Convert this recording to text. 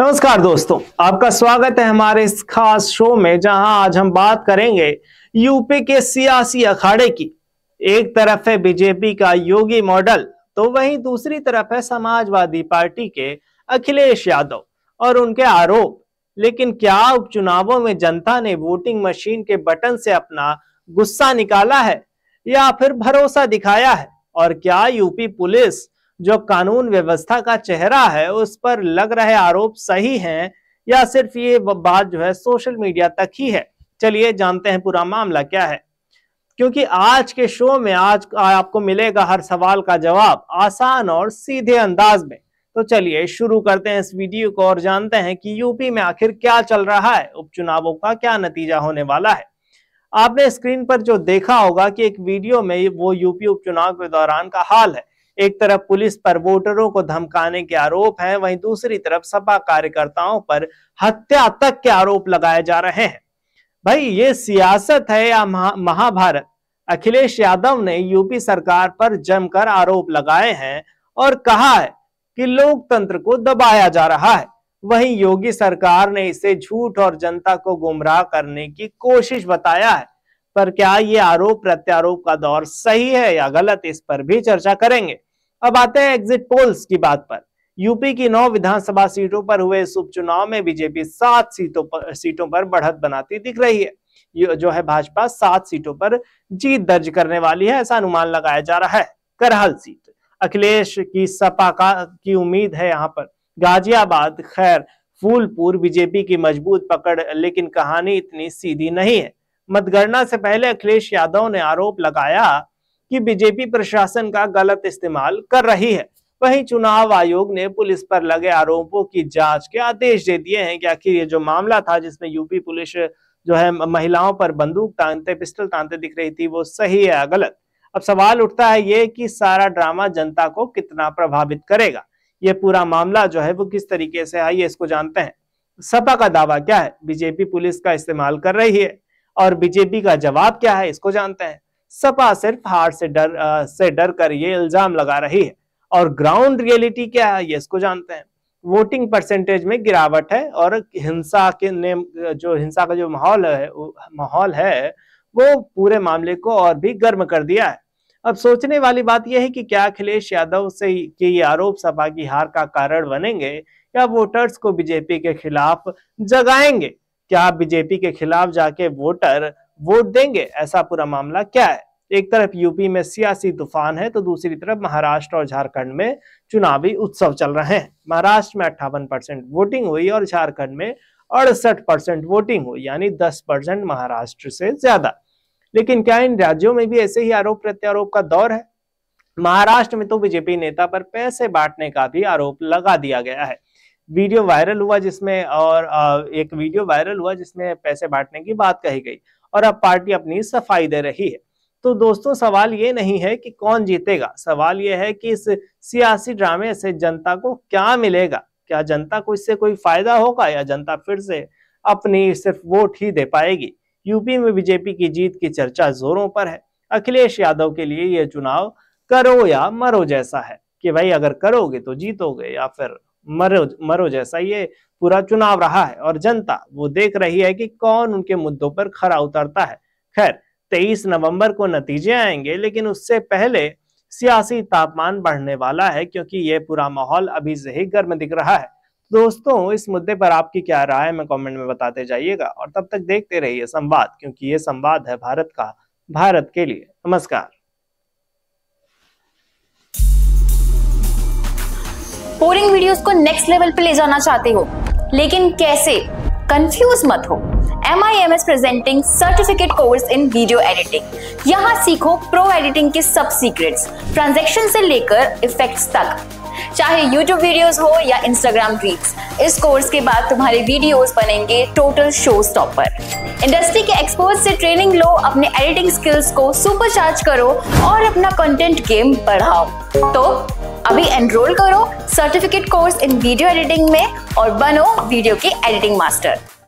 नमस्कार दोस्तों आपका स्वागत है हमारे इस खास शो में जहां आज हम बात करेंगे यूपी के सियासी अखाड़े की एक तरफ है बीजेपी का योगी मॉडल तो वहीं दूसरी तरफ है समाजवादी पार्टी के अखिलेश यादव और उनके आरोप लेकिन क्या उपचुनावों में जनता ने वोटिंग मशीन के बटन से अपना गुस्सा निकाला है या फिर भरोसा दिखाया है और क्या यूपी पुलिस जो कानून व्यवस्था का चेहरा है उस पर लग रहे आरोप सही हैं या सिर्फ ये बात जो है सोशल मीडिया तक ही है चलिए जानते हैं पूरा मामला क्या है क्योंकि आज के शो में आज आपको मिलेगा हर सवाल का जवाब आसान और सीधे अंदाज में तो चलिए शुरू करते हैं इस वीडियो को और जानते हैं कि यूपी में आखिर क्या चल रहा है उपचुनावों का क्या नतीजा होने वाला है आपने स्क्रीन पर जो देखा होगा कि एक वीडियो में वो यूपी उपचुनाव के दौरान का हाल है एक तरफ पुलिस पर वोटरों को धमकाने के आरोप हैं वहीं दूसरी तरफ सपा कार्यकर्ताओं पर हत्या तक के आरोप लगाए जा रहे हैं भाई ये सियासत है या महाभारत अखिलेश यादव ने यूपी सरकार पर जमकर आरोप लगाए हैं और कहा है कि लोकतंत्र को दबाया जा रहा है वहीं योगी सरकार ने इसे झूठ और जनता को गुमराह करने की कोशिश बताया है पर क्या ये आरोप प्रत्यारोप का दौर सही है या गलत इस पर भी चर्चा करेंगे अब आते हैं एग्जिट पोल्स की बात पर यूपी की नौ विधानसभा सीटों पर हुए इस उपचुनाव में बीजेपी सात सीटों पर सीटों पर बढ़त बनाती दिख रही है जो है भाजपा सात सीटों पर जीत दर्ज करने वाली है ऐसा अनुमान लगाया जा रहा है करहल सीट अखिलेश की सपा का की उम्मीद है यहाँ पर गाजियाबाद खैर फूलपुर बीजेपी की मजबूत पकड़ लेकिन कहानी इतनी सीधी नहीं है मतगणना से पहले अखिलेश यादव ने आरोप लगाया कि बीजेपी प्रशासन का गलत इस्तेमाल कर रही है वहीं चुनाव आयोग ने पुलिस पर लगे आरोपों की जांच के आदेश दे दिए हैं कि आखिर ये जो मामला था जिसमें यूपी पुलिस जो है महिलाओं पर बंदूक तानते पिस्टल तानते दिख रही थी वो सही है गलत अब सवाल उठता है ये कि सारा ड्रामा जनता को कितना प्रभावित करेगा ये पूरा मामला जो है वो किस तरीके से आइए ये इसको जानते हैं सपा का दावा क्या है बीजेपी पुलिस का इस्तेमाल कर रही है और बीजेपी का जवाब क्या है इसको जानते हैं सपा सिर्फ हार से डर आ, से डर कर ये इल्जाम लगा रही है और ग्राउंड रियलिटी क्या है ये इसको जानते हैं वोटिंग परसेंटेज में गिरावट है और हिंसा के ने जो हिंसा का जो माहौल है माहौल है वो पूरे मामले को और भी गर्म कर दिया है अब सोचने वाली बात यह है कि क्या अखिलेश यादव से के ये आरोप सपा की हार का कारण बनेंगे या वोटर्स को बीजेपी के खिलाफ जगाएंगे क्या बीजेपी के खिलाफ जाके वोटर वोट देंगे ऐसा पूरा मामला क्या है एक तरफ यूपी में सियासी तूफान है तो दूसरी तरफ महाराष्ट्र और झारखंड में चुनावी उत्सव चल रहे हैं महाराष्ट्र में अट्ठावन परसेंट वोटिंग हुई और झारखंड में अड़सठ परसेंट वोटिंग हुई यानी दस परसेंट महाराष्ट्र से ज्यादा लेकिन क्या इन राज्यों में भी ऐसे ही आरोप प्रत्यारोप का दौर है महाराष्ट्र में तो बीजेपी नेता पर पैसे बांटने का भी आरोप लगा दिया गया है वीडियो वायरल हुआ जिसमें और एक वीडियो वायरल हुआ जिसमें पैसे बांटने की बात कही गई और अब पार्टी अपनी सफाई दे रही है तो दोस्तों सवाल ये नहीं है कि कौन जीतेगा सवाल ये है कि इस सियासी ड्रामे से जनता को क्या मिलेगा क्या जनता को इससे कोई फायदा होगा या जनता फिर से अपनी सिर्फ वोट ही दे पाएगी यूपी में बीजेपी की जीत की चर्चा जोरों पर है अखिलेश यादव के लिए यह चुनाव करो या मरो जैसा है कि भाई अगर करोगे तो जीतोगे या फिर मरो मरो जैसा ये पूरा चुनाव रहा है और जनता वो देख रही है कि कौन उनके मुद्दों पर खरा उतरता है खैर 23 नवंबर को नतीजे आएंगे लेकिन उससे पहले सियासी तापमान बढ़ने वाला है क्योंकि ये पूरा माहौल अभी से ही गर्म दिख रहा है दोस्तों इस मुद्दे पर आपकी क्या राय है मैं कमेंट में बताते जाइएगा और तब तक देखते रहिए संवाद क्योंकि ये संवाद है भारत का भारत के लिए नमस्कार बोरिंग वीडियोस को नेक्स्ट लेवल पे ले जाना चाहते हो लेकिन कैसे कंफ्यूज मत हो M I M S presenting certificate course in video editing यहाँ सीखो प्रो एडिटिंग के सब सीक्रेट ट्रांजेक्शन से लेकर इफेक्ट तक चाहे YouTube वीडियोस हो या Instagram रील्स इस कोर्स के बाद तुम्हारे वीडियोस बनेंगे टोटल शो स्टॉपर इंडस्ट्री के एक्सपर्ट से ट्रेनिंग लो अपने एडिटिंग स्किल्स को सुपरचार्ज करो और अपना कंटेंट गेम बढ़ाओ तो अभी एनरोल करो certificate course in video editing में और बनो वीडियो के एडिटिंग मास्टर